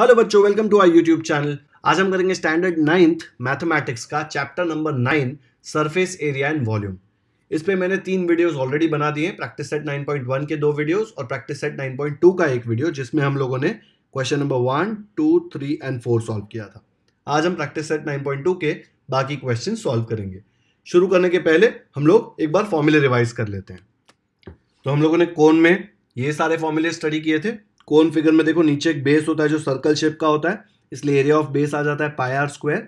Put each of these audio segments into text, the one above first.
Hello बच्चों welcome to our YouTube channel आज हम करेंगे स्टैंडर्ड नाइन्थ मैथमेटिक्स का chapter number nine surface area and volume इस पर मैंने तीन वीडियोस ऑलरेडी बना दिए हैं प्रैक्टिस सेट 9.1 के दो वीडियोस और प्रैक्टिस सेट 9.2 का एक वीडियो जिसमें हम लोगों ने question number one two three and four solve किया था आज हम प्रैक्टिस सेट नाइन के बाकी क्वेश्चन सॉल्व करेंगे शुरू करने के पहले हम लोग एक बार फॉर्मूले रिवाइज कर लेते हैं तो हम लोगों ने कौन में ये सारे फॉर्मूले स्टडी किए थे कौन फिगर में देखो नीचे एक बेस होता है जो सर्कल शेप का होता है इसलिए एरिया ऑफ बेस आ जाता है पायर स्क्वायर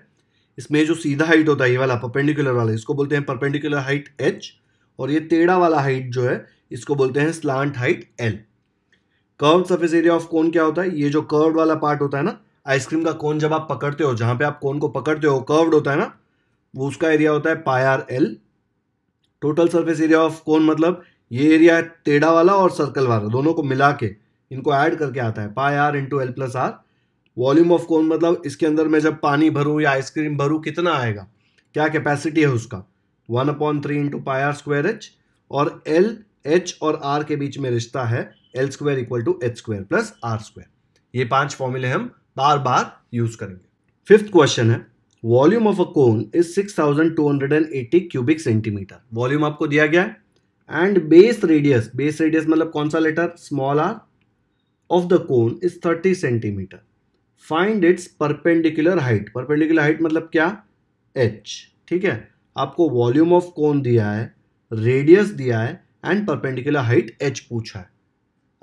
इसमें जो सीधा हाइट होता है ये वाला परपेंडिकुलर वाला इसको बोलते हैं परपेंडिकुलर हाइट एच और ये टेढ़ा वाला हाइट जो है इसको बोलते हैं slant height L curve surface area of cone क्या होता है ये जो कर्व वाला पार्ट होता है ना आइसक्रीम का कोन जब आप पकड़ते हो जहां पे आप कोन को पकड़ते हो कर्व्ड होता है ना वो उसका एरिया होता है pi R L total surface area of cone मतलब ये एरिया है टेढ़ा वाला और सर्कल वाला दोनों को मिला के इनको ऐड करके आता है pi R into L plus R volume of cone मतलब इसके अंदर मैं जब पानी भरूँ या आइसक्रीम भरूँ कितना आएगा क्या कैपेसिटी है उसका one upon three into pi are square H और एल एच और आर के बीच में रिश्ता है L square equal to H square plus R square ये पांच फॉर्मूले हम बार बार यूज करेंगे फिफ्थ क्वेश्चन है volume of a cone is 6280 cubic centimetre volume आपको दिया गया है and base radius base radius मतलब कौन सा letter small R of the cone is thirty centimetre find its perpendicular height perpendicular height मतलब क्या? एच ठीक है आपको वॉल्यूम ऑफ कोन दिया है रेडियस दिया है एंड परपेंडिकुलर हाइट एच पूछा है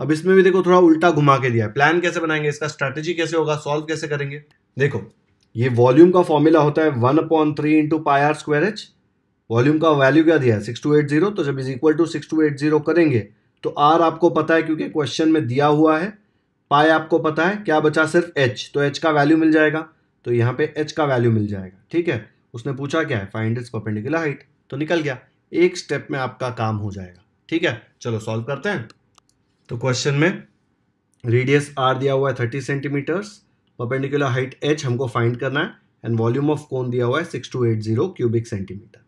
अब इसमें भी देखो थोड़ा उल्टा घुमा के दिया है प्लान कैसे बनाएंगे इसका स्ट्रेटेजी कैसे होगा सॉल्व कैसे करेंगे देखो ये वॉल्यूम का फॉर्मूला होता है one upon three into pi are square H volume का वैल्यू क्या दिया है सिक्स टू एट जीरो तो जब is equal to six two eight zero करेंगे तो आर आपको पता है क्योंकि क्वेश्चन में दिया हुआ है पाई आपको पता है क्या बचा सिर्फ एच तो एच का वैल्यू मिल जाएगा तो यहाँ पे एच का वैल्यू मिल जाएगा ठीक है उसने पूछा क्या है फाइंड इज परपेंडिकुलर हाइट तो निकल गया एक स्टेप में आपका काम हो जाएगा ठीक है चलो सॉल्व करते हैं तो क्वेश्चन में रेडियस आर दिया हुआ है thirty centimetres perpendicular height H हमको फाइंड करना है एंड वॉल्यूम ऑफ कोन दिया हुआ है six two eight zero cubic centimetre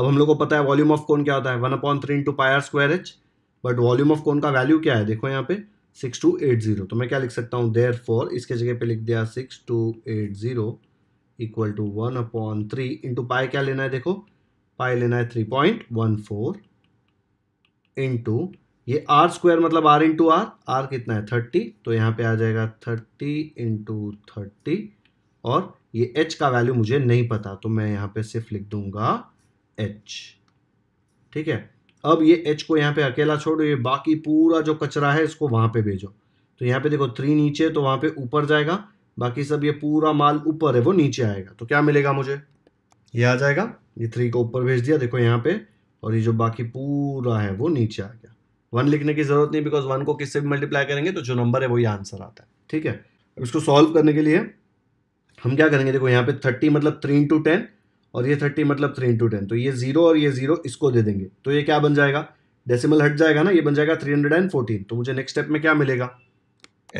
अब हम लोग को पता है वॉल्यूम ऑफ कोन क्या होता है one upon three into pi r square H but volume of cone का वैल्यू क्या है देखो यहाँ पे सिक्स टू एट ज़ीरो तो मैं क्या लिख सकता हूँ देयर फोर इसके जगह पे लिख दिया six two eight zero equal to one upon three into pi क्या लेना है देखो पाए लेना है three point one four into ये आर स्क्वायर मतलब आर इंटू आर आर कितना है थर्टी तो यहाँ पे आ जाएगा थर्टी इंटू थर्टी और ये एच का वैल्यू मुझे नहीं पता तो मैं यहाँ पे सिर्फ लिख दूंगा एच ठीक है अब ये एच को यहाँ पे अकेला छोड़ो ये बाकी पूरा जो कचरा है इसको वहाँ पे भेजो तो यहाँ पे देखो थ्री नीचे तो वहाँ पे ऊपर जाएगा बाकी सब ये पूरा माल ऊपर है वो नीचे आएगा तो क्या मिलेगा मुझे ये आ जाएगा ये थ्री को ऊपर भेज दिया देखो यहाँ पे और ये जो बाकी पूरा है वो नीचे आ गया वन लिखने की ज़रूरत नहीं बिकॉज वन को किससे भी मल्टीप्लाई करेंगे तो जो नंबर है वही आंसर आता है ठीक है अब इसको सॉल्व करने के लिए हम क्या करेंगे देखो यहाँ पे थर्टी मतलब थ्री इंटू टेन और ये थर्टी मतलब थ्री इंटू टेन तो ये जीरो और ये जीरो इसको दे देंगे तो ये क्या बन जाएगा डेसिमल हट जाएगा ना ये बन जाएगा थ्री हंड्रेड एंड फोर्टीन तो मुझे नेक्स्ट स्टेप में क्या मिलेगा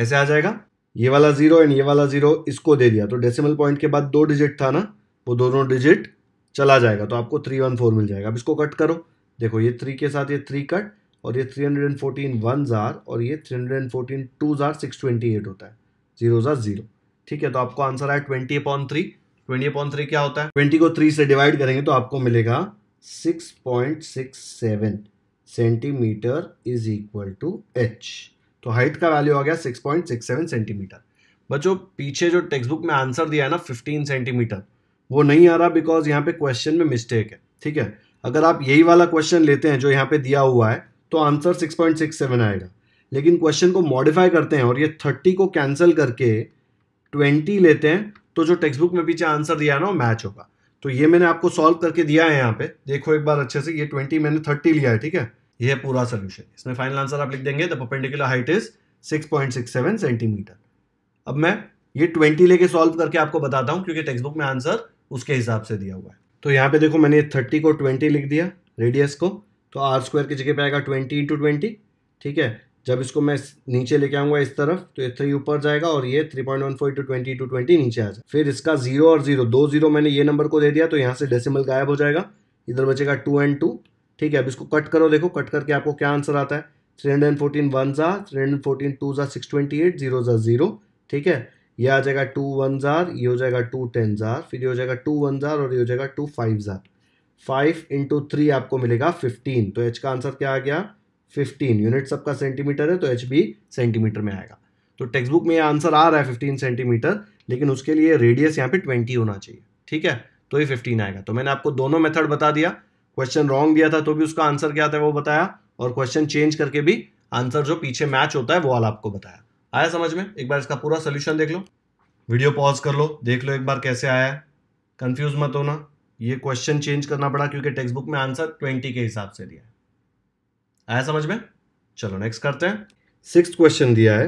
ऐसे आ जाएगा ये वाला जीरो एंड ये वाला जीरो इसको दे दिया तो डेसिमल पॉइंट के बाद दो डिजिट था ना वो दोनों डिजिट चला जाएगा तो आपको थ्री वन फोर मिल जाएगा अब इसको कट करो देखो ये थ्री के साथ ये थ्री कट और ये three hundred and fourteen one जार और ये three hundred and fourteen two जार सिक्स ट्वेंटी एट होता है जीरो जार जीरो ठीक है तो आपको आंसर आया twenty upon three twenty upon three क्या होता है ट्वेंटी को थ्री से डिवाइड करेंगे तो आपको मिलेगा six point six seven centimetre is equal to H तो हाइट का वैल्यू आ गया six point six seven centimetre बच्चों पीछे जो टेक्स्ट बुक में आंसर दिया है ना फिफ्टीन सेंटीमीटर वो नहीं आ रहा बिकॉज यहाँ पे क्वेश्चन में मिस्टेक है ठीक है अगर आप यही वाला क्वेश्चन लेते हैं जो यहाँ पे दिया हुआ है तो answer six six point seven आएगा लेकिन क्वेश्चन को मॉडिफाई करते हैं और ये थर्टी को कैंसिल करके ट्वेंटी लेते हैं तो जो टेक्स्ट बुक में पीछे आंसर दिया है ना मैच होगा तो ये मैंने आपको सॉल्व करके दिया है यहाँ पे देखो एक बार अच्छे से ये ट्वेंटी मैंने थर्टी लिया है ठीक है ये पूरा सोल्यूशन इसमें फाइनल आंसर आप लिख देंगे the perpendicular height is six point six seven centimetre अब मैं ये ट्वेंटी लेके सॉल्व करके आपको बताता हूँ क्योंकि टेक्स्ट बुक में आंसर उसके हिसाब से दिया हुआ है तो यहाँ पे देखो मैंने थर्टी को ट्वेंटी लिख दिया रेडियस को तो आर स्क्वायर की जगह पे आएगा ट्वेंटी इंटू ट्वेंटी ठीक है जब इसको मैं नीचे लेके आऊंगा इस तरफ तो ये थ्री ऊपर जाएगा और ये three point one four two twenty two twenty नीचे आ जाए फिर इसका जीरो और जीरो दो जीरो मैंने ये नंबर को दे दिया तो यहाँ से डेसिमल गायब हो जाएगा इधर बचेगा टू एंड टू ठीक है अब इसको कट करो देखो कट करके आपको क्या आंसर आता है three hundred and fourteen one ज़ा थ्री हंड्रेड फोर्टीन टू ज़ा सिक्स ट्वेंटी एट जीरो ज़ा जीरो ठीक है ये आ जाएगा टू वन ज़ार ये हो जाएगा टू टेन ज़ार फिर ये हो जाएगा टू वन ज़ार और ये हो जाएगा टू फाइव ज़ार फाइव इंटू थ्री आपको मिलेगा फिफ्टीन तो एच का आंसर क्या आ गया फिफ्टीन यूनिट सबका सेंटीमीटर है तो एच बी सेंटीमीटर में आएगा तो टेक्स्ट बुक में आंसर आ रहा है फिफ्टीन सेंटीमीटर लेकिन उसके लिए रेडियस यहाँ पे ट्वेंटी होना चाहिए ठीक है तो ये फिफ्टीन आएगा तो मैंने आपको दोनों मेथड बता दिया क्वेश्चन रॉन्ग दिया था तो भी उसका आंसर क्या था वो बताया और क्वेश्चन चेंज करके भी आंसर जो पीछे मैच होता है वो वाला आपको बताया आया समझ में एक बार इसका पूरा सोल्यूशन देख लो वीडियो पॉज कर लो देख लो एक बार कैसे आया है कन्फ्यूज मत होना ये क्वेश्चन चेंज करना पड़ा क्योंकि टेक्स्ट बुक में आंसर ट्वेंटी के हिसाब से दिया है आया समझ में चलो नेक्स्ट करते हैं सिक्स क्वेश्चन दिया है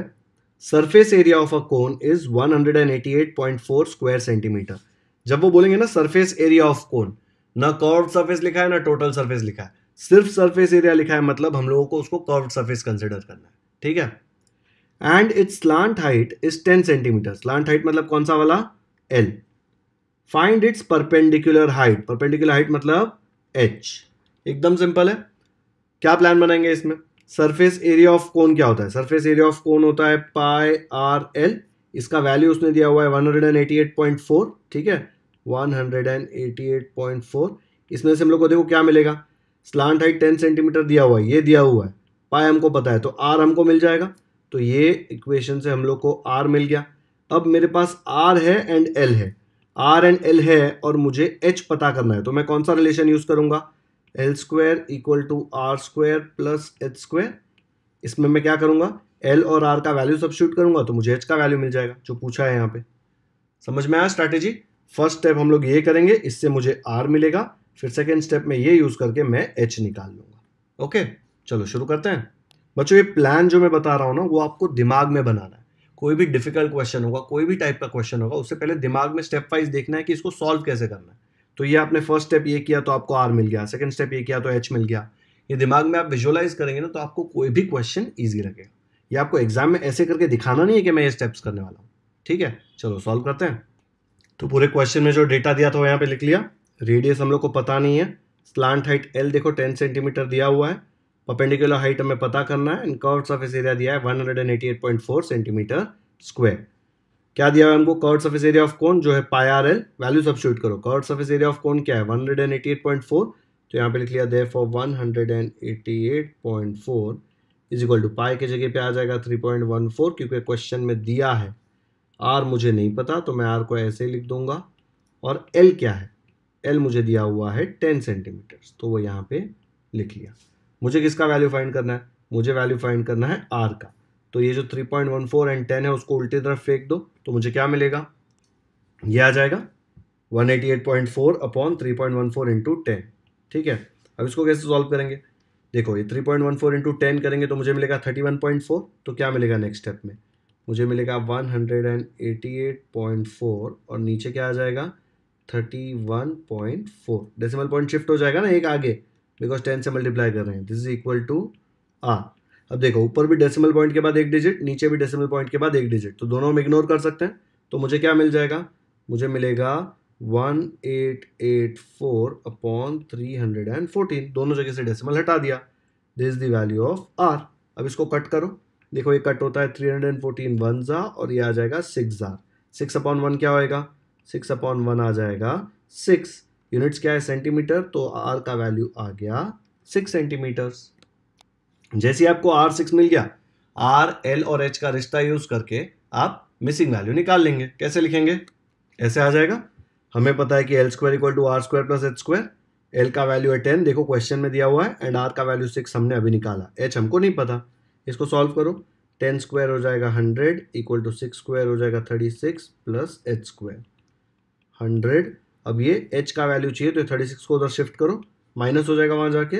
surface area of a cone is 188.4 square centimetre जब वो बोलेंगे ना सरफेस एरिया ऑफ कोन ना कर्व सरफेस लिखा है ना टोटल सरफेस लिखा है सिर्फ सरफेस एरिया लिखा है मतलब हम लोगों को उसको कर्व सरफेस कंसिडर करना है ठीक है and its slant height is ten centimetre slant height मतलब कौन सा वाला L find its perpendicular height perpendicular height मतलब एच एकदम सिंपल है क्या प्लान बनाएंगे इसमें सरफेस एरिया ऑफ कोन क्या होता है सरफेस एरिया ऑफ कोन होता है पाई आर एल इसका वैल्यू उसने दिया हुआ है 188.4 ठीक है 188.4 इसमें से हम लोग को देखो क्या मिलेगा स्लांट हाइट 10 सेंटीमीटर दिया हुआ है ये दिया हुआ है पाए हमको पता है तो आर हमको मिल जाएगा तो ये इक्वेशन से हम लोग को आर मिल गया अब मेरे पास आर है एंड एल है आर एंड एल है और मुझे एच पता करना है तो मैं कौन सा रिलेशन यूज़ करूँगा L square equal to are square plus H square इसमें मैं क्या करूँगा एल और आर का वैल्यू सब्सिट्यूट करूँगा तो मुझे एच का वैल्यू मिल जाएगा जो पूछा है यहाँ पे समझ में आया स्ट्रैटेजी फर्स्ट स्टेप हम लोग ये करेंगे इससे मुझे आर मिलेगा फिर सेकेंड स्टेप में ये यूज़ करके मैं एच निकाल लूँगा ओके चलो शुरू करते हैं बच्चों ये प्लान जो मैं बता रहा हूँ ना वो आपको दिमाग में बनाना है कोई भी डिफिकल्ट क्वेश्चन होगा कोई भी टाइप का क्वेश्चन होगा उससे पहले दिमाग में स्टेप वाइज देखना है कि इसको सॉल्व कैसे करना है तो ये आपने फर्स्ट स्टेप ये किया तो आपको आर मिल गया सेकेंड स्टेप ये किया तो एच मिल गया ये दिमाग में आप विजुअलाइज करेंगे ना तो आपको कोई भी क्वेश्चन ईजी लगेगा ये आपको एग्जाम में ऐसे करके दिखाना नहीं है कि मैं ये स्टेप्स करने वाला हूँ ठीक है चलो सॉल्व करते हैं तो पूरे क्वेश्चन में जो डेटा दिया था वो यहाँ पे लिख लिया रेडियस हम लोग को पता नहीं है स्लांट हाइट एल देखो टेन सेंटीमीटर दिया हुआ है परपेंडिकुलर हाइट हमें पता करना है इनका कर्व सर्फेस एरिया दिया है वन सेंटीमीटर स्क्वायर क्या दिया हुआ है हमको curd surface area of cone जो है पाई आर एल वैल्यू शूट करो curved surface area of cone क्या है one hundred and eighty eight point four तो यहाँ पे लिख लिया therefore one hundred and eighty eight point four is equal to pi के जगह पे आ जाएगा थ्री पॉइंट वन फोर क्योंकि क्वेश्चन में दिया है आर मुझे नहीं पता तो मैं आर को ऐसे ही लिख दूंगा और एल क्या है एल मुझे दिया हुआ है टेन सेंटीमीटर्स तो वो यहाँ पे लिख लिया मुझे किसका वैल्यू फाइंड करना है मुझे वैल्यू फाइंड करना है आर का तो ये जो 3.14 एंड 10 है उसको उल्टी तरफ फेंक दो तो मुझे क्या मिलेगा ये आ जाएगा 188.4 upon three point one four into ten ठीक है अब इसको कैसे सॉल्व करेंगे देखो ये 3.14 point one four into ten करेंगे तो मुझे मिलेगा 31.4 तो क्या मिलेगा नेक्स्ट स्टेप में मुझे मिलेगा 188.4 और नीचे क्या आ जाएगा 31.4 डेसिमल पॉइंट शिफ्ट हो जाएगा ना एक आगे बिकॉज टेन से मल्टीप्लाई कर रहे हैं दिस इज इक्वल टू आ अब देखो ऊपर भी डेसिमल पॉइंट के बाद एक डिजिट नीचे भी डेसिमल पॉइंट के बाद एक डिजिट तो दोनों हम इग्नोर कर सकते हैं तो मुझे क्या मिल जाएगा मुझे मिलेगा one eight eight four upon three hundred and fourteen दोनों जगह से डेसिमल हटा दिया this the value of R अब इसको कट करो देखो ये कट होता है three hundred and fourteen one ज़ा और ये आ जाएगा सिक्स ज़ार सिक्स अपॉन वन क्या होएगा सिक्स अपॉन वन आ जाएगा सिक्स यूनिट्स क्या है सेंटीमीटर तो आर का वैल्यू आ गया सिक्स सेंटीमीटर्स जैसे आपको आर सिक्स मिल गया आर एल और एच का रिश्ता यूज करके आप मिसिंग वैल्यू निकाल लेंगे कैसे लिखेंगे ऐसे आ जाएगा हमें पता है कि L square equal to are square plus H square L का वैल्यू है टेन देखो क्वेश्चन में दिया हुआ है एंड आर का वैल्यू सिक्स हमने अभी निकाला एच हमको नहीं पता इसको सॉल्व करो टेन स्क्वायर हो जाएगा hundred equal to six square हो जाएगा thirty six plus H square hundred अब ये एच का वैल्यू चाहिए तो थर्टी सिक्स को उधर शिफ्ट करो माइनस हो जाएगा वहाँ जाके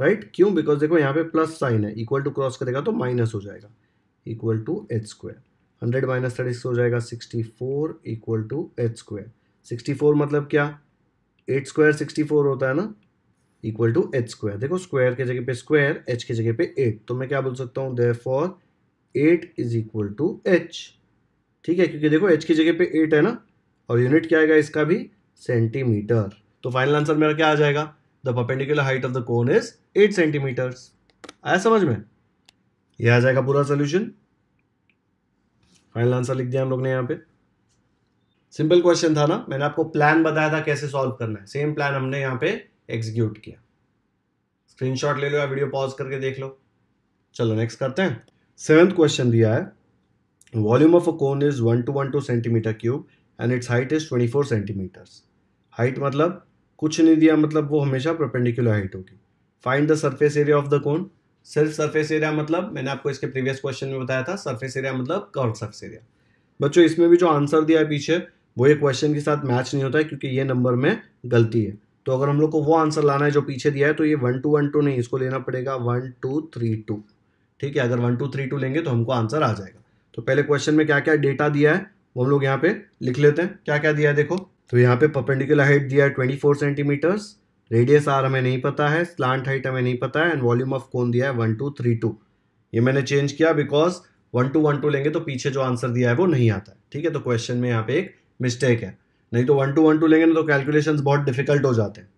राइट right? क्यों बिकॉज देखो यहाँ पे प्लस साइन है इक्वल टू क्रॉस करेगा तो माइनस हो जाएगा equal to H square hundred minus thirty हो जाएगा sixty four equal to H square sixty four मतलब क्या एट स्क्वायर सिक्सटी फोर होता है ना इक्वल टू एच स्क्वायर देखो स्क्वायर के जगह पे स्क्वायर एच के जगह पे एट तो मैं क्या बोल सकता हूँ therefore eight is equal to H ठीक है क्योंकि देखो एच की जगह पे एट है ना और यूनिट क्या आएगा इसका भी सेंटीमीटर तो फाइनल आंसर मेरा क्या आ जाएगा the perpendicular height of the cone is eight centimetres आया समझ में ये आ जाएगा पूरा सोल्यूशन फाइनल आंसर लिख दिया हम लोग ने यहाँ पे सिंपल क्वेश्चन था ना मैंने आपको प्लान बताया था कैसे सॉल्व करना है सेम प्लान हमने यहाँ पे एग्जीक्यूट किया स्क्रीनशॉट ले लो या वीडियो पॉज करके देख लो चलो नेक्स्ट करते हैं सेवेंथ क्वेश्चन दिया है volume of a cone is one two one two centimetre cube and its height is twenty four centimetres height मतलब कुछ नहीं दिया मतलब वो हमेशा परपेंडिकुलर हाइट होगी find the surface area of the cone सिर्फ सरफेस एरिया मतलब मैंने आपको इसके प्रीवियस क्वेश्चन में बताया था सरफेस एरिया मतलब कर्व सरफेस एरिया बच्चों इसमें भी जो आंसर दिया है पीछे वो ये क्वेश्चन के साथ मैच नहीं होता है क्योंकि ये नंबर में गलती है तो अगर हम लोग को वो आंसर लाना है जो पीछे दिया है तो ये वन टू वन टू नहीं इसको लेना पड़ेगा वन टू थ्री टू ठीक है अगर वन टू थ्री टू लेंगे तो हमको आंसर आ जाएगा तो पहले क्वेश्चन में क्या क्या डेटा दिया है वो हम लोग यहाँ पे लिख लेते हैं क्या क्या दिया है देखो तो यहाँ पे परपेंडिकुलर हाइट दिया है twenty four centimetres radius R हमें नहीं पता है स्लांट हाइट हमें नहीं पता है एंड वॉल्यूम ऑफ कौन दिया है वन टू थ्री टू ये मैंने चेंज किया because one two one two लेंगे तो पीछे जो आंसर दिया है वो नहीं आता है ठीक है तो क्वेश्चन में यहाँ पे एक मिस्टेक है नहीं तो वन टू वन टू लेंगे ना तो कैलकुलेशन बहुत डिफिकल्ट हो जाते हैं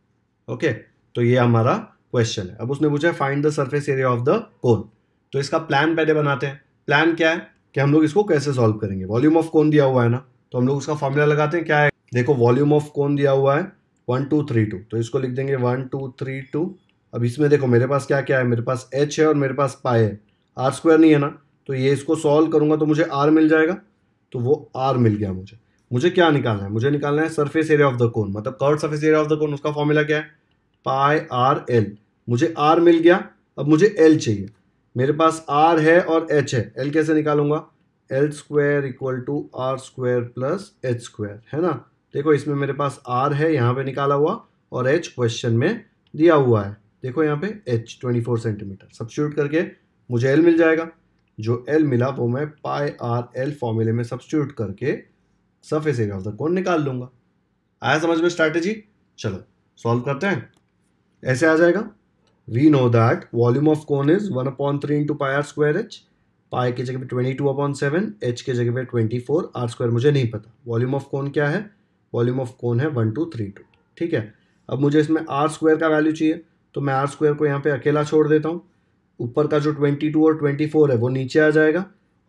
ओके तो ये हमारा क्वेश्चन है अब उसने पूछा है find the surface area of the cone तो इसका प्लान पहले बनाते हैं प्लान क्या है कि हम लोग इसको कैसे सॉल्व करेंगे वॉल्यूम ऑफ कौन दिया हुआ है ना तो हम लोग उसका फॉर्मूला लगाते हैं क्या है देखो वॉल्यूम ऑफ कौन दिया हुआ है वन टू थ्री टू तो इसको लिख देंगे वन टू थ्री टू अब इसमें देखो मेरे पास क्या क्या है मेरे पास एच है और मेरे पास पाए है आर स्क्वायर नहीं है ना तो ये इसको सॉल्व करूंगा तो मुझे आर मिल जाएगा तो वो आर मिल गया मुझे मुझे क्या निकालना है मुझे निकालना है surface area of the cone मतलब curved surface area of the cone उसका फॉर्मूला क्या है पाए आर एल मुझे आर मिल गया अब मुझे एल चाहिए मेरे पास आर है और एच है एल कैसे निकालूंगा L square equal to are square plus H square है ना देखो इसमें मेरे पास आर है यहाँ पे निकाला हुआ और एच क्वेश्चन में दिया हुआ है देखो यहाँ पे H twenty four centimetre substitute करके मुझे एल मिल जाएगा जो एल मिला वो मैं पाई आर एल फॉर्मूले में सब्सिट्यूट करके सफे एरिया ऑफ तक निकाल लूँगा आया समझ में स्ट्रैटेजी चलो सॉल्व करते हैं ऐसे आ जाएगा we know that volume of cone is one upon three into pi are square H pi के जगह पे twenty two upon seven H के जगह पे ट्वेंटी फोर आर स्क्वायर मुझे नहीं पता वॉल्यूम ऑफ कोन क्या है वॉल्यूम ऑफ कौन है वन टू थ्री टू ठीक है अब मुझे इसमें आर स्क्वायर का वैल्यू चाहिए तो मैं आर स्क्वायर को यहाँ पे अकेला छोड़ देता हूँ ऊपर का जो ट्वेंटी टू और ट्वेंटी फोर है वो नीचे आ जाएगा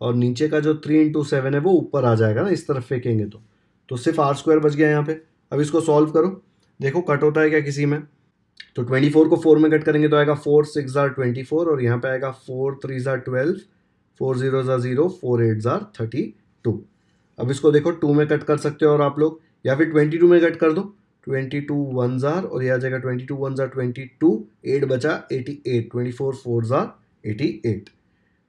और नीचे का जो थ्री इंटू सेवन है वो ऊपर आ जाएगा ना इस तरफ फेंकेंगे तो तो सिर्फ आर स्क्वायर बच गया यहाँ पे अब इसको सॉल्व करो देखो कट होता है क्या किसी में तो ट्वेंटी फोर को फोर में कट करेंगे तो आएगा फोर सिक्स ज़ार ट्वेंटी फोर और यहाँ पे आएगा फोर थ्री ज़ार ट्वेल्व फोर ज़ीरो ज़ार ज़ीरो फोर एट ज़ार थर्टी टू अब इसको देखो टू में कट कर सकते हो और आप लोग या फिर ट्वेंटी टू में कट कर दो ट्वेंटी टू वन ज़ार और यह आ जाएगा ट्वेंटी टू वन ज़ार ट्वेंटी टू एट बचा eighty eight twenty four four ज़ार एटी एट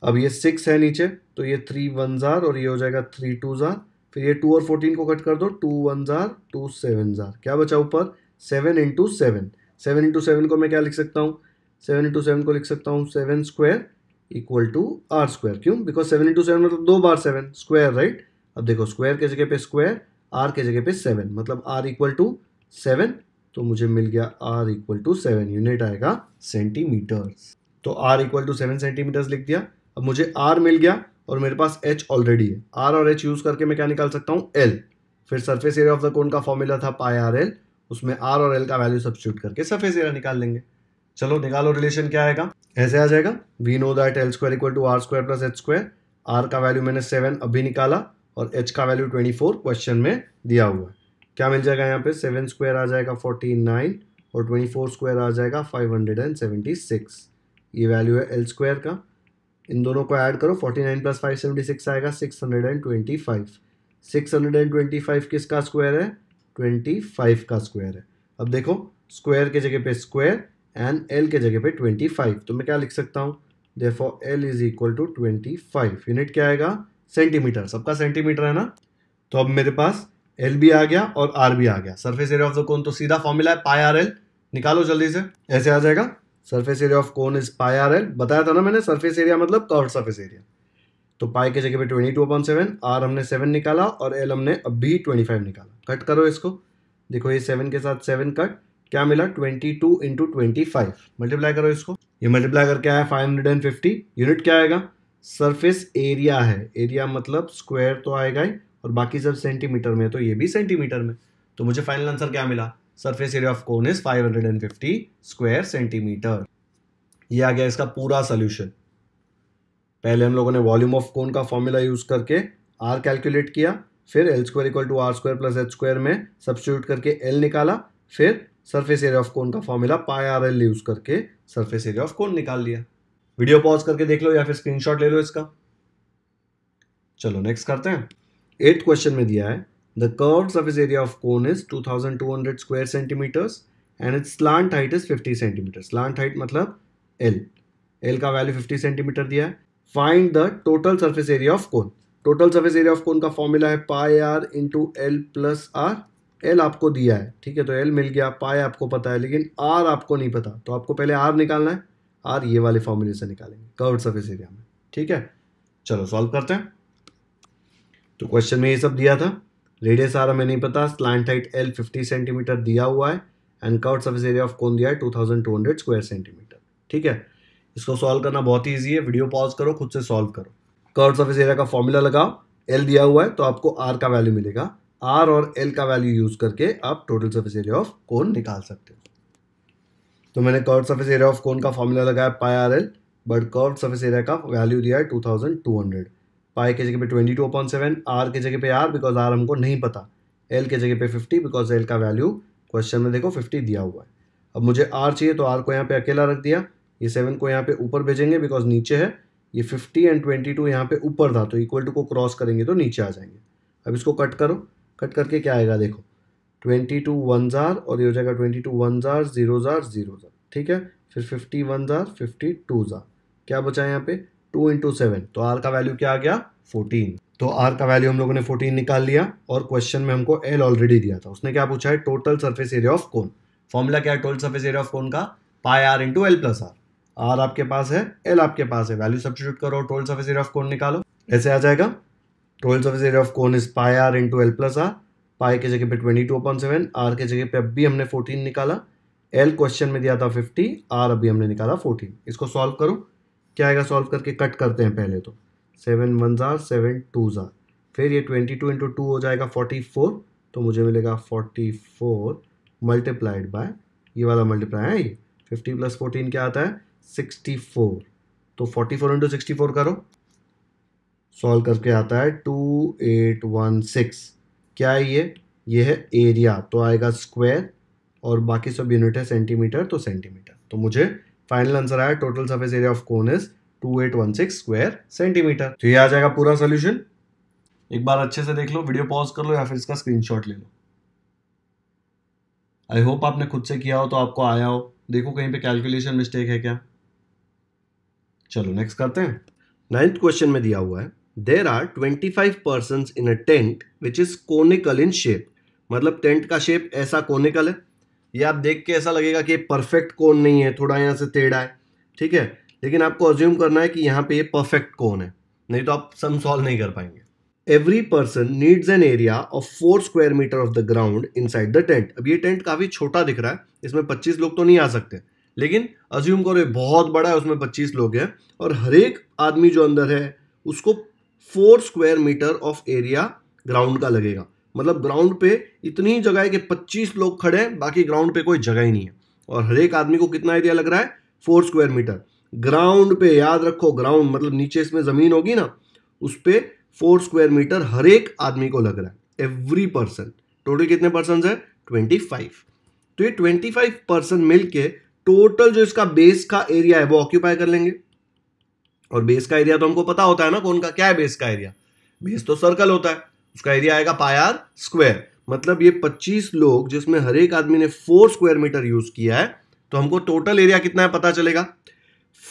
अब ये सिक्स है नीचे तो ये थ्री वन ज़ार और ये हो जाएगा थ्री टू ज़ार फिर ये टू और फोर्टीन को कट कर दो टू वन ज़ार टू सेवन ज़ार क्या बचा ऊपर seven into seven seven into seven को मैं क्या लिख सकता हूँ सेवन इंटू सेवन को लिख सकता हूँ seven square equal to are square क्यों बिकॉज सेवन इंटू सेवन मतलब दो बार सेवन स्क्वायर राइट अब देखो स्क्वायर के जगह पे स्क्वायर आर के जगह पे सेवन मतलब आर इक्वल टू सेवन तो मुझे मिल गया R equal to seven unit आएगा सेंटीमीटर तो R equal to seven centimetre लिख दिया अब मुझे आर मिल गया और मेरे पास एच ऑलरेडी है आर और एच यूज़ करके मैं क्या निकाल सकता हूँ एल फिर surface area of the cone का फॉर्मूला था पाई आर एल उसमें आर और एल का वैल्यू सब्सिट्यूट करके सरफेस एरिया निकाल लेंगे चलो निकालो रिलेशन क्या आएगा ऐसे आ जाएगा we know that L square equal to are square plus H square R का वैल्यू मैंने सेवन अभी निकाला और एच का वैल्यू ट्वेंटी फोर क्वेश्चन में दिया हुआ है क्या मिल जाएगा यहाँ पे सेवन स्क्वायर आ जाएगा फोर्टी नाइन और ट्वेंटी फोर स्क्वायर आ जाएगा five hundred and seventy six ये वैल्यू है एल स्क्वायर का इन दोनों को ऐड करो forty nine plus five seventy six आएगा six hundred and twenty five six hundred and twenty five किसका स्क्वायर है ट्वेंटी फाइव का स्क्वायर है अब देखो स्क्वायर के जगह पे स्क्वायर एंड एल के जगह पे ट्वेंटी फाइव तो मैं क्या लिख सकता हूँ देखो L is equal to twenty five unit क्या आएगा सेंटीमीटर सबका सेंटीमीटर है ना तो अब मेरे पास एल बी आ गया और आर बी आ गया surface area of the cone तो सीधा फॉर्मूला है पाई आर एल निकालो जल्दी से ऐसे आ जाएगा surface area of cone is pi are L बताया था ना मैंने सरफेस एरिया मतलब कर्व सरफेस एरिया तो पाई के जगह पे twenty two upon seven R हमने सेवन निकाला और एल हमने अब भी ट्वेंटी फाइव निकाला कट करो इसको देखो ये सेवन के साथ सेवन कट क्या मिला twenty two into twenty five multiply करो इसको ये मल्टीप्लाई करके आया five hundred and fifty unit क्या आएगा सरफेस एरिया है एरिया मतलब स्क्वायर तो आएगा ही और बाकी सब सेंटीमीटर में तो ये भी सेंटीमीटर में तो मुझे फाइनल आंसर क्या मिला surface area of cone is 550 square centimetre ये आ गया इसका पूरा सोल्यूशन पहले हम लोगों ने वॉल्यूम ऑफ कोन का फॉर्मूला यूज करके आर कैलकुलेट किया फिर L square equal to are square plus H square में सब्सिट्यूट करके एल निकाला फिर सरफेस एरिया ऑफ कोन का formula pi are L use करके सरफेस एरिया ऑफ कोन निकाल लिया वीडियो पॉज करके देख लो या फिर स्क्रीनशॉट ले लो इसका चलो नेक्स्ट करते हैं एट क्वेश्चन में दिया है the curve surface area of cone is 2200 square centimetres and its slant height is 50 centimetre slant height मतलब एल एल का वैल्यू 50 सेंटीमीटर दिया है find the total surface area of cone total surface area of cone का formula है pi R into L plus R L आपको दिया है ठीक है तो एल मिल गया पाए आपको पता है लेकिन आर आपको नहीं पता तो आपको पहले आर निकालना है आर ये वाले फॉर्मूले से निकालेंगे कर्व सर्फेस एरिया में ठीक है चलो सॉल्व करते हैं तो क्वेश्चन में ये सब दिया था रेडियस आ रहा हमें नहीं पता slant height L fifty centimetre दिया हुआ है and curve surface area of cone दिया है two thousand two hundred square centimetre ठीक है इसको सॉल्व करना बहुत ही ईजी है वीडियो पॉज करो खुद से सॉल्व करो कर्व सर्फेस एरिया का फॉर्मूला लगाओ एल दिया हुआ है तो आपको आर का वैल्यू मिलेगा आर और एल का वैल्यू यूज करके आप टोटल सर्फेस एरिया ऑफ कौन निकाल सकते हो तो मैंने curve surface area of cone का फॉर्मूला लगाया pi are L but curve surface area का वैल्यू दिया है two thousand two hundred pi के जगह पे twenty two upon seven R के जगह पे आर बिकॉज आर हमको नहीं पता एल के जगह पे फिफ्टी बिकॉज एल का वैल्यू क्वेश्चन में देखो फिफ्टी दिया हुआ है अब मुझे आर चाहिए तो आर को यहाँ पे अकेला रख दिया ये सेवन को यहाँ पे ऊपर भेजेंगे बिकॉज नीचे है ये फिफ्टी एंड ट्वेंटी टू यहाँ पे ऊपर था तो इक्वल टू को क्रॉस करेंगे तो नीचे आ जाएंगे अब इसको कट करो कट करके क्या आएगा देखो ट्वेंटी टू वन जार और ये हो जाएगा ट्वेंटी टू वन जार जीरो जार जीरो जार ठीक है फिर फिफ्टी वन जार फिफ्टी टू जार क्या बचा है यहाँ पे टू इंटू सेवन तो आर का वैल्यू क्या आ गया फोर्टीन तो आर का वैल्यू हम लोगों ने फोर्टीन निकाल लिया और क्वेश्चन में हमको एल ऑलरेडी दिया था उसने क्या पूछा है total surface area of cone formula क्या है total surface area of cone का pi R into L plus R R आपके पास है एल आपके पास है वैल्यू सब्सिट्यूट करो total surface area of cone निकालो ऐसे आ जाएगा total surface area of cone is pi R into L plus R pi के जगह पे twenty two upon seven R के जगह पे अब भी हमने फोर्टीन निकाला एल क्वेश्चन में दिया था फिफ्टी आर अभी हमने निकाला फोर्टीन इसको सॉल्व करो क्या आएगा सॉल्व करके कट करते हैं पहले तो सेवन वन ज़ार सेवन टू ज़ार फिर ये ट्वेंटी टू इंटू टू हो जाएगा फोर्टी फोर तो मुझे मिलेगा फोर्टी फोर मल्टीप्लाइड बाय ये वाला मल्टीप्लाई है ये फिफ्टी प्लस फोर्टीन क्या आता है सिक्सटी फोर तो forty four into sixty four करो सॉल्व करके आता है टू एट वन सिक्स क्या है ये ये है एरिया तो आएगा स्क्वायर और बाकी सब यूनिट है सेंटीमीटर तो सेंटीमीटर तो मुझे फाइनल आंसर आया total surface area of cone is 2816 square centimetre तो ये आ जाएगा पूरा सोल्यूशन एक बार अच्छे से देख लो वीडियो पॉज कर लो या फिर इसका स्क्रीन ले लो आई होप आपने खुद से किया हो तो आपको आया हो देखो कहीं पे कैलकुलेशन मिस्टेक है क्या चलो नेक्स्ट करते हैं नाइन्थ क्वेश्चन में दिया हुआ है there are 25 person in a tent which is conical in shape मतलब टेंट का शेप ऐसा कोनिकल है ये आप देख के ऐसा लगेगा कि परफेक्ट कोन नहीं है थोड़ा यहाँ से टेढ़ा है ठीक है लेकिन आपको अज्यूम करना है कि यहाँ पे ये परफेक्ट कोन है नहीं तो आप सम सॉल्व नहीं कर पाएंगे every person needs an area of four square metre of the ground inside the tent अब ये टेंट काफ़ी छोटा दिख रहा है इसमें पच्चीस लोग तो नहीं आ सकते लेकिन अज्यूम करो ये बहुत बड़ा है उसमें पच्चीस लोग हैं और हरेक आदमी जो अंदर है उसको four square metre of area ground का लगेगा मतलब ग्राउंड पे इतनी जगह है कि 25 लोग खड़े हैं बाकी ग्राउंड पे कोई जगह ही नहीं है और हर एक आदमी को कितना एरिया लग रहा है फोर स्क्वायर मीटर ग्राउंड पे याद रखो ग्राउंड मतलब नीचे इसमें ज़मीन होगी ना उस पर फोर स्क्वायर मीटर हर एक आदमी को लग रहा है एवरी पर्सन टोटल कितने पर्सन है ट्वेंटी फाइव तो ये ट्वेंटी फाइव पर्सन मिल के टोटल जो इसका बेस का एरिया है वो ऑक्यूपाई कर लेंगे और बेस का एरिया तो हमको पता होता है ना कौन का क्या है बेस का एरिया बेस तो सर्कल होता है उसका एरिया आएगा पायर स्क्वायर मतलब ये 25 लोग जिसमें हर एक आदमी ने फोर स्क्वायर मीटर यूज किया है तो हमको टोटल एरिया कितना है पता चलेगा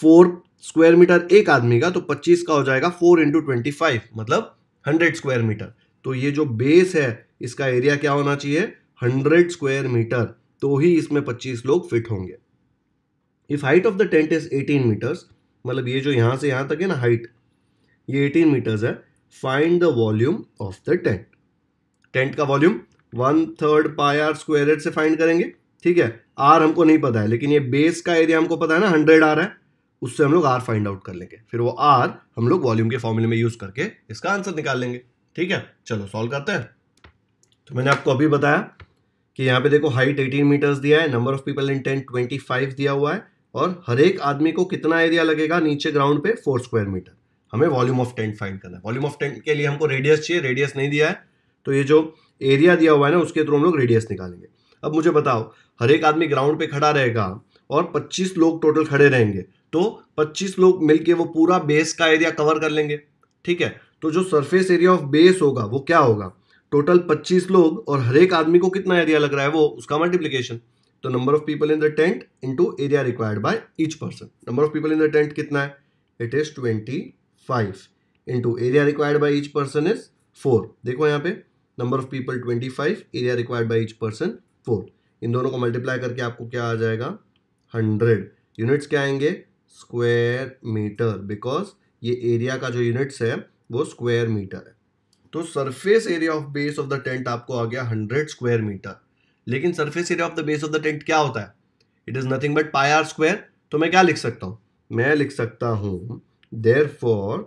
4 स्क्वायर मीटर एक आदमी का तो 25 का हो जाएगा फोर इंटू ट्वेंटी फाइव मतलब हंड्रेड स्क्वायर मीटर तो ये जो बेस है इसका एरिया क्या होना चाहिए हंड्रेड स्क्वायर मीटर तो ही इसमें पच्चीस लोग फिट होंगे if height of the tent is eighteen metres मतलब ये जो यहाँ से यहाँ तक है ना हाइट ये एटीन मीटर्स है find the volume of the tent tent का volume one third pi are square से फाइंड करेंगे ठीक है आर हमको नहीं पता है लेकिन ये बेस का एरिया हमको पता है ना हंड्रेड आर है उससे हम लोग आर फाइंड आउट कर लेंगे फिर वो आर हम लोग वॉल्यूम के फॉर्मूले में यूज़ करके इसका आंसर निकाल लेंगे ठीक है चलो सॉल्व करते हैं तो मैंने आपको अभी बताया कि यहाँ पे देखो हाइट 18 मीटर्स दिया है number of people in tent 25 दिया हुआ है और हर एक आदमी को कितना एरिया लगेगा नीचे ग्राउंड पे फोर स्क्वायर मीटर हमें वॉल्यूम ऑफ टेंट फाइंड करना है वॉल्यूम ऑफ टेंट के लिए हमको रेडियस चाहिए रेडियस नहीं दिया है तो ये जो एरिया दिया हुआ है ना उसके थ्रू हम लोग रेडियस निकालेंगे अब मुझे बताओ हर एक आदमी ग्राउंड पे खड़ा रहेगा और 25 लोग टोटल खड़े रहेंगे तो 25 लोग मिलके वो पूरा बेस का एरिया कवर कर लेंगे ठीक है तो जो सरफेस एरिया ऑफ बेस होगा वो क्या होगा टोटल 25 लोग और हर एक आदमी को कितना एरिया लग रहा है वो उसका मल्टीप्लीकेशन तो number of people in the tent into area required by each person number of people in the tent कितना है it is twenty five into area required by each person is four देखो यहाँ पे number of people twenty five area required by each person four इन दोनों को multiply करके आपको क्या आ जाएगा हंड्रेड यूनिट्स क्या आएंगे स्क्वायर मीटर बिकॉज ये एरिया का जो यूनिट्स है वो स्क्वायर मीटर है तो surface area of base of the tent आपको आ गया हंड्रेड स्क्वायर मीटर लेकिन surface area of the base of the tent क्या होता है it is nothing but pi are square तो मैं क्या लिख सकता हूं मैं लिख सकता हूं therefore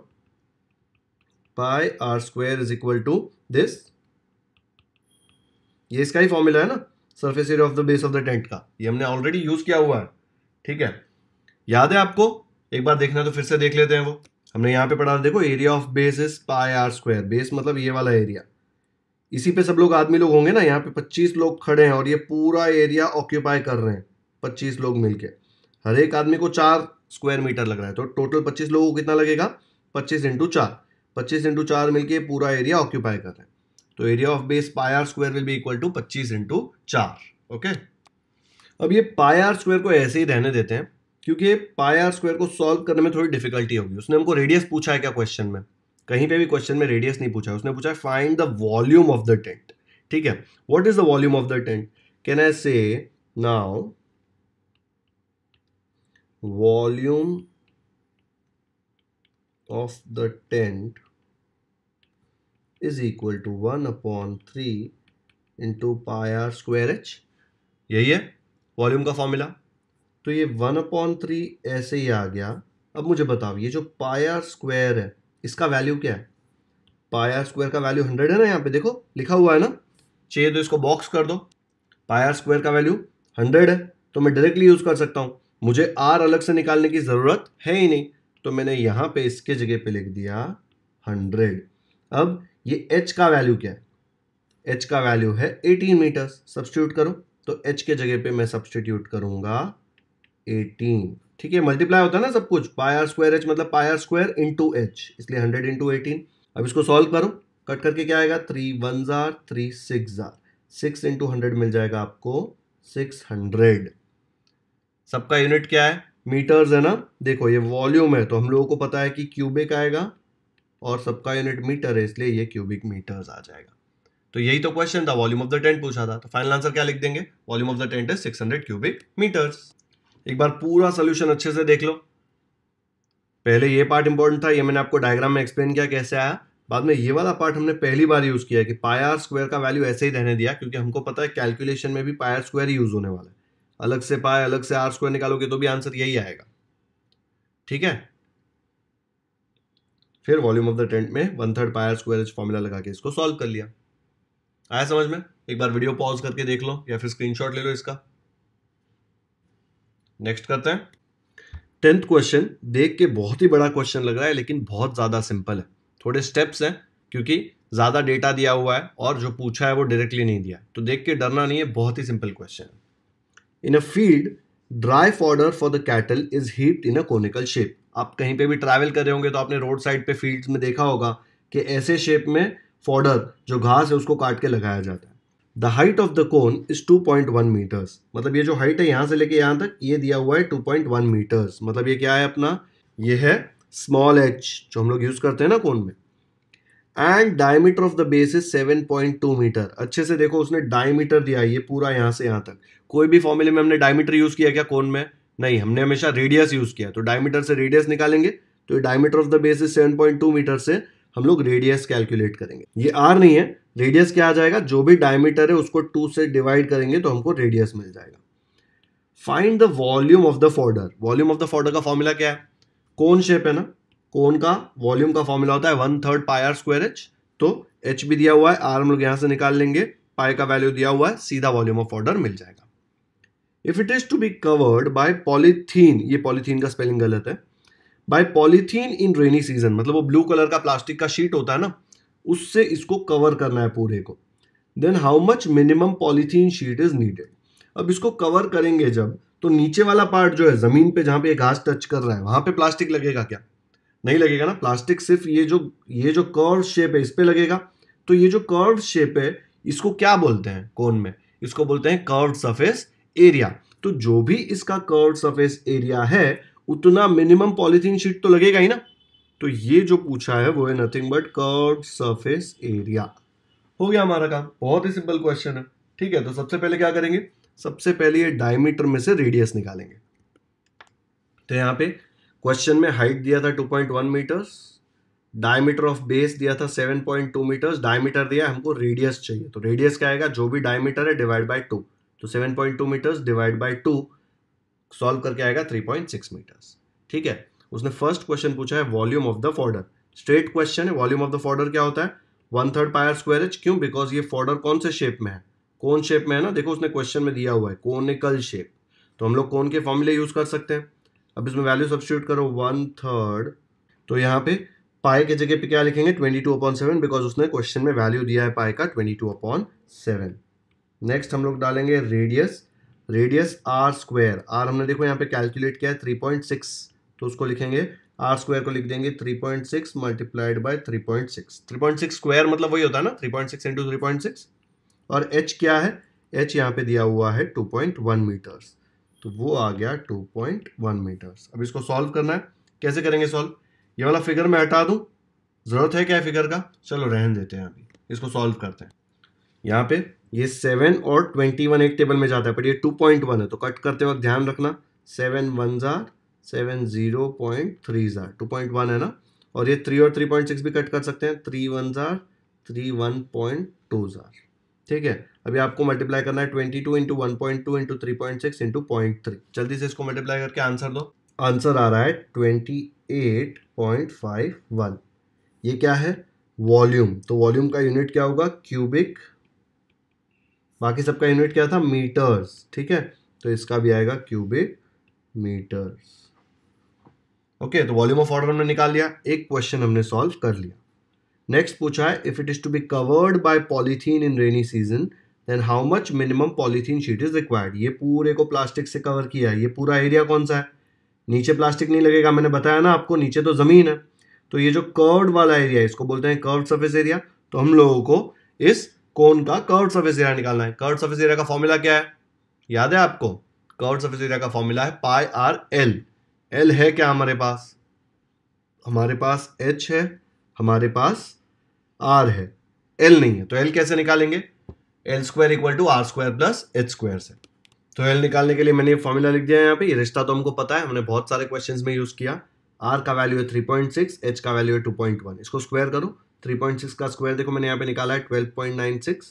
pi are square is equal to this ये इसका ही फॉर्मूला है ना surface area of the base of the tent का ये हमने ऑलरेडी यूज किया हुआ है ठीक है याद है आपको एक बार देखना तो फिर से देख लेते हैं वो हमने यहां पे पढ़ा देखो area of base is pi are square base मतलब ये वाला एरिया इसी पे सब लोग आदमी लोग होंगे ना यहाँ पे पच्चीस लोग खड़े हैं और ये पूरा एरिया ऑक्यूपाई कर रहे हैं पच्चीस लोग मिलके हर एक आदमी को चार स्क्वायर मीटर लग रहा है तो टोटल पच्चीस लोगों को कितना लगेगा पच्चीस इंटू चार पच्चीस इंटू चार मिलके पूरा एरिया ऑक्यूपाई कर रहे हैं तो area of base pi are square will be equal to पच्चीस इंटू चार ओके अब ये पाई आर स्क्वायर को ऐसे ही रहने देते हैं क्योंकि पाई आर स्क्वायर को सॉल्व करने में थोड़ी डिफिकल्टी होगी उसने हमको रेडियस पूछा है क्या क्वेश्चन में कहीं पे भी क्वेश्चन में रेडियस नहीं पूछा उसने पूछा find the volume of the tent ठीक है what is the volume of the tent can I say now volume of the tent is equal to one upon three into pi are square h यही है volume का formula तो ये one upon three ऐसे ही आ गया अब मुझे बताओ ये जो पाई आर स्क्वायर है इसका वैल्यू क्या है पायर स्क्वायर का वैल्यू हंड्रेड है ना यहाँ पे देखो लिखा हुआ है ना चाहिए तो इसको बॉक्स कर दो पायर स्क्वायर का वैल्यू हंड्रेड है तो मैं डायरेक्टली यूज़ कर सकता हूँ मुझे आर अलग से निकालने की ज़रूरत है ही नहीं तो मैंने यहाँ पे इसके जगह पे लिख दिया हंड्रेड अब ये एच का वैल्यू क्या है एच का वैल्यू है एटीन मीटर्स सब्सटीट्यूट करो तो एच के जगह पे मैं सब्सटीट्यूट करूँगा एटीन ठीक है मल्टीप्लाई होता है ना सब कुछ पाई आर स्क्वायर एच मतलब pi are square into h इसलिए हंड्रेड इंटू एटीन अब इसको सॉल्व करो कट करके क्या आएगा थ्री वन जार थ्री सिक्स जार सिक्स इंटू हंड्रेड मिल जाएगा आपको सिक्स हंड्रेड सबका यूनिट क्या है मीटर्स है ना देखो ये वॉल्यूम है तो हम लोगों को पता है कि क्यूबिक आएगा और सबका यूनिट मीटर है इसलिए ये क्यूबिक मीटर्स आ जाएगा तो यही तो क्वेश्चन था वॉल्यूम ऑफ द टेंट पूछा था तो फाइनल आंसर क्या लिख देंगे volume of the tent is hundred cubic metres एक बार पूरा सोल्यूशन अच्छे से देख लो पहले ये पार्ट इंपॉर्टेंट था ये मैंने आपको डायग्राम में एक्सप्लेन किया कैसे आया बाद में ये वाला पार्ट हमने पहली बार यूज़ किया कि पायर स्क्वायर का वैल्यू ऐसे ही रहने दिया क्योंकि हमको पता है कैलकुलेशन में भी पायर स्क्वायर ही यूज़ होने वाला है अलग से पाए अलग से आर स्क्वायर निकालोगे तो भी आंसर यही आएगा ठीक है फिर वॉल्यूम ऑफ द टेंट में one third pi r square formula लगा के इसको सॉल्व कर लिया आया समझ में एक बार वीडियो पॉज करके देख लो या फिर स्क्रीनशॉट ले लो इसका नेक्स्ट करते हैं टेंथ क्वेश्चन देख के बहुत ही बड़ा क्वेश्चन लग रहा है लेकिन बहुत ज़्यादा सिंपल है थोड़े स्टेप्स हैं क्योंकि ज़्यादा डेटा दिया हुआ है और जो पूछा है वो डायरेक्टली नहीं दिया तो देख के डरना नहीं है बहुत ही सिंपल क्वेश्चन है in a field dry fodder for the cattle is heaped in a conical shape आप कहीं पे भी ट्रैवल कर रहे होंगे तो आपने रोड साइड पे फील्ड्स में देखा होगा कि ऐसे शेप में फॉर्डर जो घास है उसको काट के लगाया जाता है the height of the cone is 2.1 metres मतलब ये जो हाइट है यहां से लेके यहां तक ये दिया हुआ है 2.1 मीटर्स मतलब ये क्या है अपना ये है स्मॉल एच जो हम लोग यूज़ करते हैं ना कोन में and diameter of the base is 7.2 metre अच्छे से देखो उसने डायमीटर दिया ये पूरा यहां से यहां तक कोई भी फॉर्मूले में हमने डायमीटर यूज़ किया क्या कोन में नहीं हमने हमेशा रेडियस यूज़ किया तो डायमीटर से रेडियस निकालेंगे तो diameter of the base is 7.2 metre से हम लोग रेडियस कैलकुलेट करेंगे ये आर नहीं है रेडियस क्या आ जाएगा जो भी डायमीटर है उसको टू से डिवाइड करेंगे तो हमको रेडियस मिल जाएगा find the volume of the fodder volume of the fodder का फॉर्मूला क्या है कौन शेप है ना कौन का वॉल्यूम का फॉर्मूला होता है one third pi are square h तो एच भी दिया हुआ है आर हम लोग यहां से निकाल लेंगे पाई का वैल्यू दिया हुआ है सीधा वॉल्यूम ऑफ ऑर्डर मिल जाएगा if it is to be covered by polythene ये पॉलीथीन का स्पेलिंग गलत है by polythene in rainy season मतलब वो ब्लू कलर का प्लास्टिक का शीट होता है ना उससे इसको कवर करना है पूरे को then how much minimum polythene sheet is needed अब इसको कवर करेंगे जब तो नीचे वाला पार्ट जो है ज़मीन पे जहां पे घास टच कर रहा है वहां पे प्लास्टिक लगेगा क्या नहीं लगेगा ना प्लास्टिक सिर्फ ये जो ये जो कर्व शेप है इस पर लगेगा तो ये जो कर्व शेप है इसको क्या बोलते हैं कौन में इसको बोलते हैं कर्व सरफेस एरिया तो जो भी इसका कर्व सरफेस एरिया है उतना मिनिमम पॉलिथीन शीट तो लगेगा ही ना तो ये जो पूछा है वो है nothing but curve surface area हो गया हमारा काम बहुत ही सिंपल क्वेश्चन है ठीक है तो सबसे पहले क्या करेंगे सबसे पहले ये डायमीटर में से रेडियस निकालेंगे तो यहाँ पे क्वेश्चन में हाइट दिया था 2.1 मीटर्स डायमीटर ऑफ बेस दिया था 7.2 मीटर्स डायमीटर दिया हमको रेडियस चाहिए तो रेडियस क्या आएगा जो भी डायमीटर है डिवाइड बाई टू तो two metres divide by two solve करके आएगा 3.6 मीटर्स ठीक है उसने फर्स्ट क्वेश्चन पूछा है volume of the fodder straight question है वॉल्यूम ऑफ द फॉर्डर क्या होता है one third pi r square h क्यों बिकॉज ये फॉर्डर कौन से शेप में है कौन शेप में है ना देखो उसने क्वेश्चन में दिया हुआ है कोनिकल शेप तो हम लोग कौन के फॉर्मूले यूज कर सकते हैं अब इसमें वैल्यू सब्सिट्यूट करो वन थर्ड तो यहाँ पे पाए के जगह पे क्या लिखेंगे twenty two upon seven because उसने क्वेश्चन में वैल्यू दिया है पाए का twenty two upon seven next हम लोग डालेंगे radius radius r square r हमने देखो यहाँ पे कैलकुलेट किया है थ्री पॉइंट सिक्स तो उसको लिखेंगे आर स्क्वायर को लिख देंगे three point six multiplied by three point six three point six square मतलब वही होता है ना three point six into three point six और एच क्या है एच यहाँ पे दिया हुआ है टू पॉइंट वन मीटर्स तो वो आ गया टू पॉइंट वन मीटर्स अब इसको सॉल्व करना है कैसे करेंगे सॉल्व ये वाला फिगर मैं हटा दूँ ज़रूरत है क्या फिगर का चलो रहन देते हैं अभी इसको सॉल्व करते हैं यहाँ पे ये सेवन और ट्वेंटी वन एक टेबल में जाता है पर ये टू पॉइंट वन है तो कट करते वक्त ध्यान रखना सेवन वन ज़ार सेवन ज़ीरो पॉइंट थ्री ज़ार टू पॉइंट वन है ना और ये थ्री और थ्री पॉइंट सिक्स भी कट कर सकते हैं थ्री वन ज़ार थ्री वन पॉइंट टू ज़ार ठीक है अभी आपको मल्टीप्लाई करना है twenty two into one point two into three point six into point three जल्दी से इसको मल्टीप्लाई करके आंसर दो आंसर आ रहा है twenty eight point five one ये क्या है वॉल्यूम तो वॉल्यूम का यूनिट क्या होगा क्यूबिक बाकी सबका यूनिट क्या था मीटर्स ठीक है तो इसका भी आएगा क्यूबिक मीटर्स ओके तो वॉल्यूम ऑफ ऑर्डर हमने निकाल लिया एक क्वेश्चन हमने सॉल्व कर लिया नेक्स्ट पूछा है if it is to be covered by polythene in rainy season then how much minimum polythene sheet is required ये पूरे को प्लास्टिक से कवर किया है ये पूरा एरिया कौन सा है नीचे प्लास्टिक नहीं लगेगा मैंने बताया ना आपको नीचे तो ज़मीन है तो ये जो कर्व वाला एरिया है इसको बोलते हैं कर्व सर्फेस एरिया तो हम लोगों को इस कौन का कर्ड सर्फेस एरिया निकालना है कर्ड सर्फेस एरिया का फॉर्मूला क्या है याद है आपको कर्ड सर्फेस एरिया का फॉर्मूला है पाई आर एल एल है क्या हमारे पास हमारे पास एच है हमारे पास आर है एल नहीं है तो एल कैसे निकालेंगे l square equal to are square plus H square से तो एल निकालने के लिए मैंने फॉर्मूला लिख दिया है यहाँ पे ये रिश्ता तो हमको पता है हमने बहुत सारे क्वेश्चन में यूज़ किया आर का वैल्यू है थ्री पॉइंट सिक्स एच का वैल्यू है टू पॉइंट वन इसको स्क्वायर करो थ्री पॉइंट सिक्स का स्क्वायर देखो मैंने यहाँ पे निकाला है twelve point nine six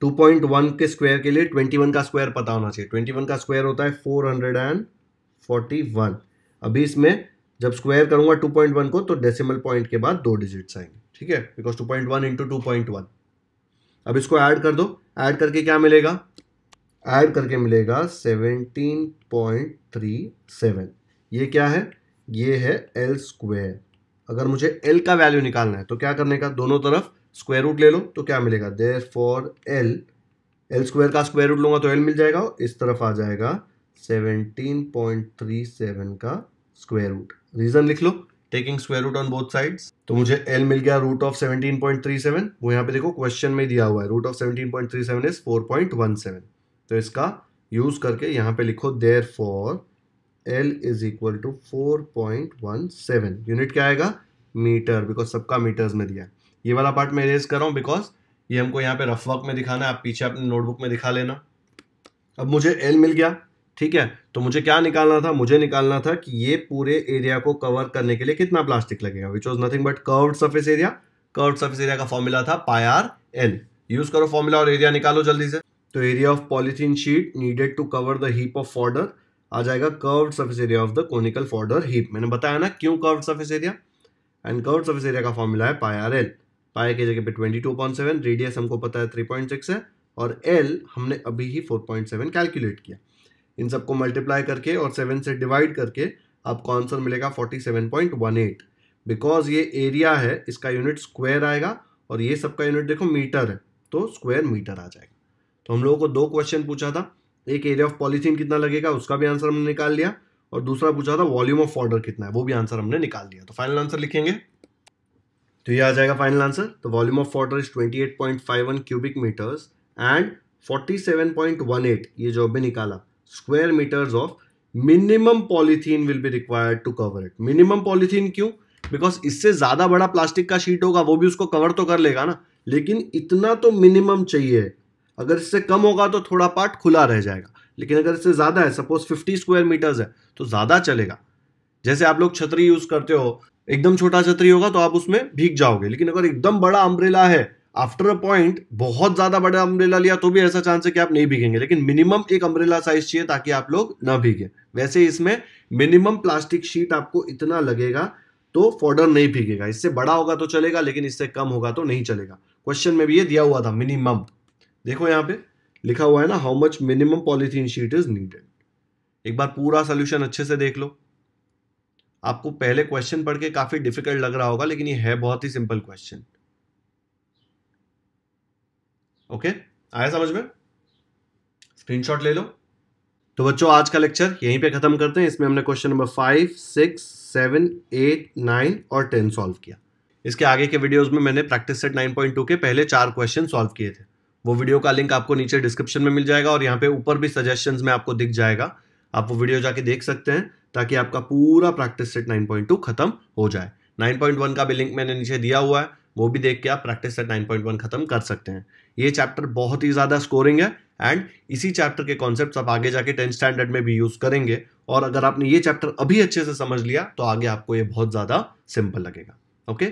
two point one के स्क्वायर के लिए ट्वेंटी वन का स्क्वायर पता होना चाहिए ट्वेंटी वन का स्क्वायर होता है four hundred and forty one अभी इसमें जब स्क्वायर करूंगा टू पॉइंट वन को तो डेसिमल पॉइंट के बाद दो डिजिट्स आएंगे ठीक है because two point one into two point one अब इसको ऐड कर दो ऐड करके क्या मिलेगा ऐड करके मिलेगा सेवनटीन पॉइंट थ्री सेवन ये क्या है ये है एल स्क्वायर अगर मुझे एल का वैल्यू निकालना है तो क्या करने का दोनों तरफ स्क्वायर रूट ले लो तो क्या मिलेगा therefore l l square का स्क्वायर रूट लूंगा तो एल मिल जाएगा इस तरफ आ जाएगा 17.37 का स्क्वायर रूट रीजन लिख लो taking square root on both sides तो मुझे एल मिल गया रूट ऑफ सेवन वो यहाँ पे देखो क्वेश्चन में दिया हुआ है root of seven is seven तो इसका यूज करके यहाँ पे लिखो therefore l is equal to four point one seven unit क्या आएगा मीटर बिकॉज सबका मीटर्स में दिया ये वाला पार्ट मैं रेज कर रहा हूँ बिकॉज ये हमको यहाँ पे रफ वर्क में दिखाना है आप पीछे अपने नोटबुक में दिखा लेना अब मुझे एल मिल गया ठीक है तो मुझे क्या निकालना था मुझे निकालना था कि ये पूरे एरिया को कवर करने के लिए कितना प्लास्टिक लगेगा which was nothing but curved surface area curved surface area का फॉर्मूला था पायर एल यूज करो फॉर्मूला और एरिया निकालो जल्दी से तो area of polythene sheet needed to cover the heap of fodder आ जाएगा curved surface area of the conical fodder heap मैंने बताया ना क्यों curved surface area and curved surface area का फॉर्मूला है पाई आर एल पाई के जगह पे twenty two point seven radius हमको पता है थ्री पॉइंट सिक्स है और एल हमने अभी ही फोर पॉइंट सेवन कैलकुलेट किया इन सबको मल्टीप्लाई करके और सेवन से डिवाइड करके आपको आंसर मिलेगा forty seven point one eight because ये एरिया है इसका यूनिट स्क्वायर आएगा और ये सबका यूनिट देखो मीटर है तो स्क्वायर मीटर आ जाएगा तो हम लोगों को दो क्वेश्चन पूछा था एक एरिया ऑफ पॉलीथीन कितना लगेगा उसका भी आंसर हमने निकाल लिया और दूसरा पूछा था वॉल्यूम ऑफ ऑर्डर कितना है वो भी आंसर हमने निकाल दिया तो फाइनल आंसर लिखेंगे तो ये आ जाएगा फाइनल आंसर तो volume of fodder is twenty cubic metres and forty ये जो भी निकाला square metres of minimum polythene will be required to cover it minimum polythene क्यों बिकॉज इससे ज़्यादा बड़ा प्लास्टिक का शीट होगा वो भी उसको कवर तो कर लेगा ना लेकिन इतना तो मिनिमम चाहिए अगर इससे कम होगा तो थोड़ा पार्ट खुला रह जाएगा लेकिन अगर इससे ज़्यादा है सपोज फिफ्टी स्क्वायर मीटर्स है तो ज़्यादा चलेगा जैसे आप लोग छतरी यूज़ करते हो एकदम छोटा छतरी होगा तो आप उसमें भीग जाओगे लेकिन अगर एकदम बड़ा अम्ब्रेला है आफ्टर अ पॉइंट बहुत ज़्यादा बड़ा अम्ब्रेला लिया तो भी ऐसा चांस है कि आप नहीं भीगेंगे लेकिन मिनिमम एक अम्ब्रेला साइज चाहिए ताकि आप लोग ना भीगे वैसे इसमें मिनिमम प्लास्टिक शीट आपको इतना लगेगा तो फोर्डर नहीं भीगेगा इससे बड़ा होगा तो चलेगा लेकिन इससे कम होगा तो नहीं चलेगा क्वेश्चन में भी ये दिया हुआ था मिनिमम देखो यहाँ पे लिखा हुआ है ना how much minimum polythene sheet is needed एक बार पूरा सोल्यूशन अच्छे से देख लो आपको पहले क्वेश्चन पढ़ के काफ़ी डिफिकल्ट लग रहा होगा लेकिन ये है बहुत ही सिंपल क्वेश्चन ओके आया समझ में स्क्रीनशॉट ले लो तो बच्चों आज का लेक्चर यहीं पे ख़त्म करते हैं इसमें हमने question number five six seven eight nine और टेन सॉल्व किया इसके आगे के वीडियोस में मैंने practice set nine point two के पहले चार क्वेश्चन सॉल्व किए थे वो वीडियो का लिंक आपको नीचे डिस्क्रिप्शन में मिल जाएगा और यहाँ पे ऊपर भी सजेशंस में आपको दिख जाएगा आप वो वीडियो जाके देख सकते हैं ताकि आपका पूरा प्रैक्टिस सेट 9.2 खत्म हो जाए 9.1 का भी लिंक मैंने नीचे दिया हुआ है वो भी देख के आप प्रैक्टिस सेट 9.1 खत्म कर सकते हैं ये चैप्टर बहुत ही ज़्यादा स्कोरिंग है एंड इसी चैप्टर के कॉन्सेप्ट आप आगे जाके टेंथ स्टैंडर्ड में भी यूज़ करेंगे और अगर आपने ये चैप्टर अभी अच्छे से समझ लिया तो आगे आपको ये बहुत ज़्यादा सिंपल लगेगा ओके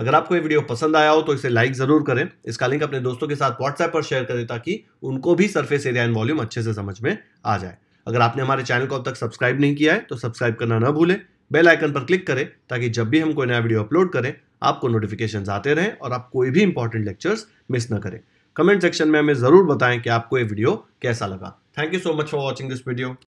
अगर आपको ये वीडियो पसंद आया हो तो इसे लाइक ज़रूर करें इसका लिंक अपने दोस्तों के साथ व्हाट्सएप पर शेयर करें ताकि उनको भी सरफेस एरिया एंड वॉल्यूम अच्छे से समझ में आ जाए अगर आपने हमारे चैनल को अब तक सब्सक्राइब नहीं किया है तो सब्सक्राइब करना ना भूलें बेल आइकन पर क्लिक करें ताकि जब भी हम कोई नया वीडियो अपलोड करें आपको नोटिफिकेशन आते रहें और आप कोई भी इंपॉर्टेंट लेक्चर्स मिस ना करें कमेंट सेक्शन में हमें ज़रूर बताएं कि आपको ये वीडियो कैसा लगा thank you so much for watching this video